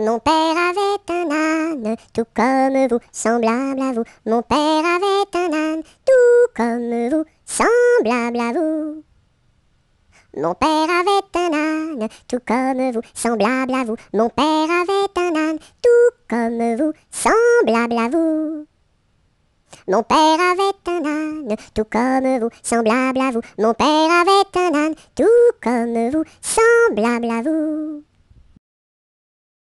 Mon père avait un âne, tout comme vous, semblable à vous. Mon père avait un âne, tout comme vous, semblable à vous. Mon père avait un âne, tout comme vous, semblable à vous. Mon père avait un âne, tout comme vous, semblable à vous. Mon père avait un âne, tout comme vous, semblable à vous. Mon père avait un âne, tout comme vous, semblable à vous.